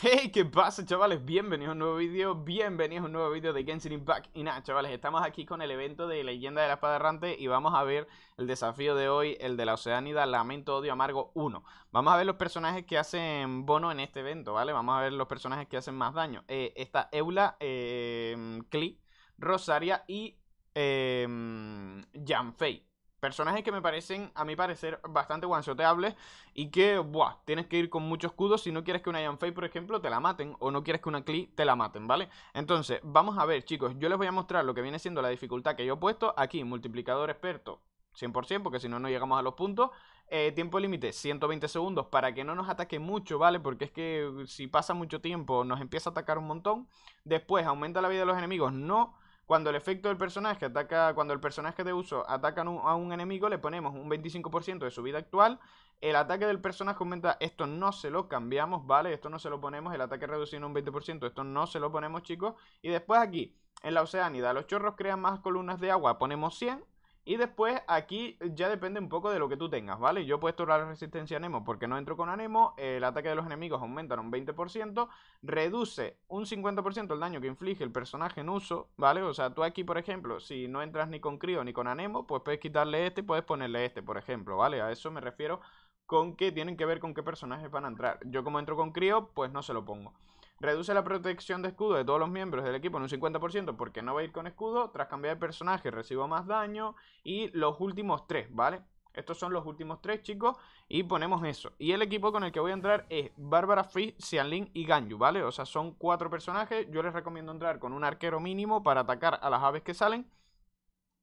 Hey, ¿qué pasa chavales? Bienvenidos a un nuevo vídeo, bienvenidos a un nuevo vídeo de Genshin Impact Y nada chavales, estamos aquí con el evento de Leyenda de la Espada Errante Y vamos a ver el desafío de hoy, el de la Oceánida Lamento Odio Amargo 1 Vamos a ver los personajes que hacen bono en este evento, ¿vale? Vamos a ver los personajes que hacen más daño eh, Está Eula, eh, Rosaria y eh, personajes que me parecen, a mi parecer, bastante guansoteables y que, buah, tienes que ir con muchos escudos si no quieres que una Yanfei, por ejemplo, te la maten o no quieres que una Klee te la maten, ¿vale? Entonces, vamos a ver, chicos, yo les voy a mostrar lo que viene siendo la dificultad que yo he puesto aquí, multiplicador experto 100%, porque si no, no llegamos a los puntos. Eh, tiempo límite, 120 segundos, para que no nos ataque mucho, ¿vale? Porque es que eh, si pasa mucho tiempo, nos empieza a atacar un montón. Después, aumenta la vida de los enemigos, no. Cuando el efecto del personaje ataca, cuando el personaje de uso ataca a un enemigo, le ponemos un 25% de su vida actual. El ataque del personaje aumenta, esto no se lo cambiamos, ¿vale? Esto no se lo ponemos, el ataque reduciendo un 20%, esto no se lo ponemos, chicos. Y después aquí, en la oceánida, los chorros crean más columnas de agua, ponemos 100 y después aquí ya depende un poco de lo que tú tengas, ¿vale? Yo he puesto la resistencia a anemo porque no entro con anemo, el ataque de los enemigos aumenta en un 20%, reduce un 50% el daño que inflige el personaje en uso, ¿vale? O sea, tú aquí, por ejemplo, si no entras ni con crío ni con anemo, pues puedes quitarle este y puedes ponerle este, por ejemplo, ¿vale? A eso me refiero con que tienen que ver con qué personajes van a entrar. Yo como entro con crío, pues no se lo pongo. Reduce la protección de escudo de todos los miembros del equipo en un 50% porque no va a ir con escudo. Tras cambiar de personaje recibo más daño. Y los últimos tres, ¿vale? Estos son los últimos tres, chicos. Y ponemos eso. Y el equipo con el que voy a entrar es Bárbara Fizz, Xianlin y Ganyu, ¿vale? O sea, son cuatro personajes. Yo les recomiendo entrar con un arquero mínimo para atacar a las aves que salen.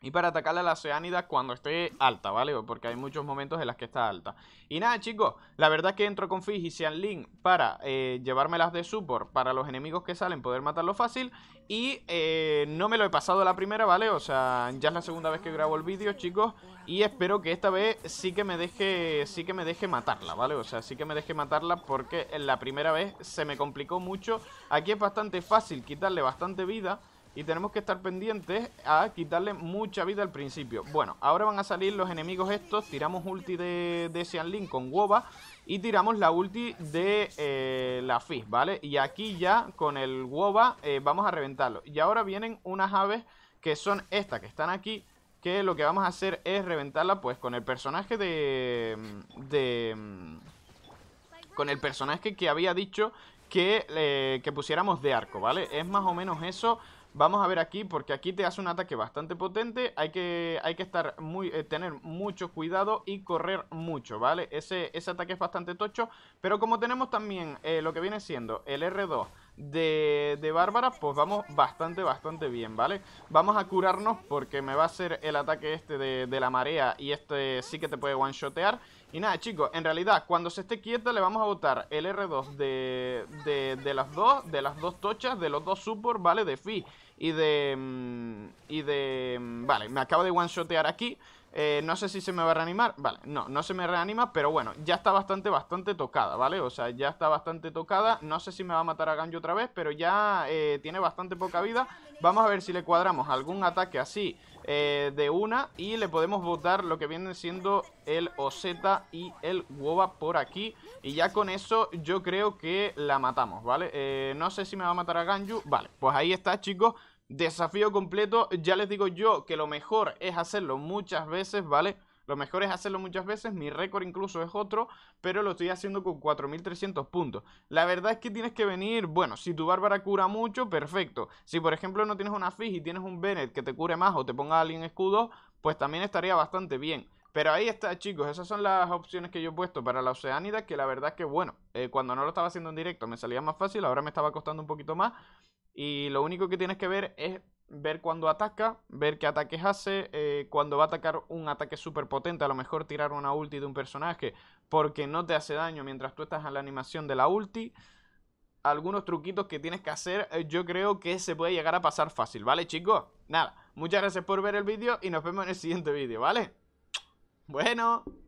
Y para atacarle a la Oceánida cuando esté alta, ¿vale? Porque hay muchos momentos en las que está alta. Y nada, chicos, la verdad es que entro con Fizz y Link para eh, llevármelas de support para los enemigos que salen, poder matarlo fácil. Y eh, no me lo he pasado la primera, ¿vale? O sea, ya es la segunda vez que grabo el vídeo, chicos. Y espero que esta vez sí que me deje sí que me deje matarla, ¿vale? O sea, sí que me deje matarla porque en la primera vez se me complicó mucho. Aquí es bastante fácil quitarle bastante vida y tenemos que estar pendientes a quitarle mucha vida al principio. Bueno, ahora van a salir los enemigos estos, tiramos ulti de, de Xianlin con Woba y tiramos la ulti de eh, la Fizz, ¿vale? Y aquí ya con el Woba eh, vamos a reventarlo. Y ahora vienen unas aves que son estas que están aquí, que lo que vamos a hacer es reventarla pues con el personaje de... de mm, con el personaje que había dicho que, pusiéramos de arco, ¿vale? Es más o menos eso. Vamos a ver aquí, porque aquí te hace un ataque bastante potente. Hay que, hay que estar muy, eh, tener mucho cuidado y correr mucho, ¿vale? Ese, ese ataque es bastante tocho. Pero como tenemos también eh, lo que viene siendo el R2 de, de Bárbara, pues vamos bastante, bastante bien, ¿vale? Vamos a curarnos porque me va a hacer el ataque este de, de la marea y este sí que te puede one-shotear. Y nada, chicos, en realidad, cuando se esté quieta le vamos a botar el R2 de, de, de las dos, de las dos tochas, de los dos support, ¿vale? De Fi y de... Mm, y de... Mm, vale, me acabo de one-shotear aquí. Eh, no sé si se me va a reanimar. Vale, no, no se me reanima, pero bueno, ya está bastante, bastante tocada, ¿vale? O sea, ya está bastante tocada. No sé si me va a matar a Ganjo otra vez, pero ya eh, tiene bastante poca vida. Vamos a ver si le cuadramos algún ataque así... Eh, de una y le podemos botar lo que viene siendo el Oseta y el Woba por aquí y ya con eso yo creo que la matamos, ¿vale? Eh, no sé si me va a matar a Ganju, vale, pues ahí está chicos, desafío completo, ya les digo yo que lo mejor es hacerlo muchas veces, ¿vale? Lo mejor es hacerlo muchas veces, mi récord incluso es otro, pero lo estoy haciendo con 4.300 puntos. La verdad es que tienes que venir, bueno, si tu Bárbara cura mucho, perfecto. Si por ejemplo no tienes una Fizz y tienes un Bennett que te cure más o te ponga alguien escudo, pues también estaría bastante bien. Pero ahí está, chicos, esas son las opciones que yo he puesto para la Oceánida, que la verdad es que, bueno, eh, cuando no lo estaba haciendo en directo me salía más fácil, ahora me estaba costando un poquito más. Y lo único que tienes que ver es ver cuando ataca, ver qué ataques hace, eh, cuando va a atacar un ataque súper potente, a lo mejor tirar una ulti de un personaje porque no te hace daño mientras tú estás en la animación de la ulti. Algunos truquitos que tienes que hacer, eh, yo creo que se puede llegar a pasar fácil, ¿vale chicos? Nada, muchas gracias por ver el vídeo y nos vemos en el siguiente vídeo, ¿vale? Bueno...